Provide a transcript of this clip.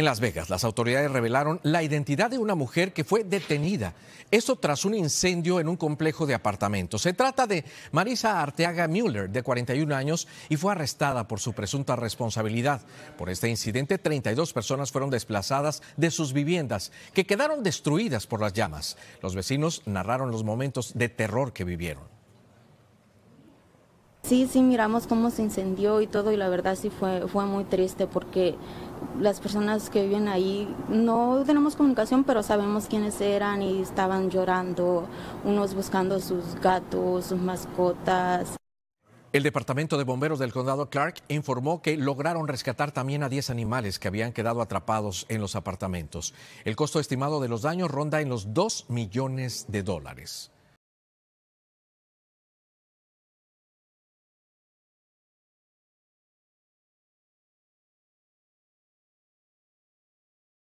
En Las Vegas, las autoridades revelaron la identidad de una mujer que fue detenida. Esto tras un incendio en un complejo de apartamentos. Se trata de Marisa Arteaga Müller, de 41 años, y fue arrestada por su presunta responsabilidad. Por este incidente, 32 personas fueron desplazadas de sus viviendas, que quedaron destruidas por las llamas. Los vecinos narraron los momentos de terror que vivieron sí, sí miramos cómo se incendió y todo y la verdad sí fue, fue muy triste porque las personas que viven ahí no tenemos comunicación, pero sabemos quiénes eran y estaban llorando, unos buscando sus gatos, sus mascotas. El Departamento de Bomberos del Condado Clark informó que lograron rescatar también a 10 animales que habían quedado atrapados en los apartamentos. El costo estimado de los daños ronda en los 2 millones de dólares.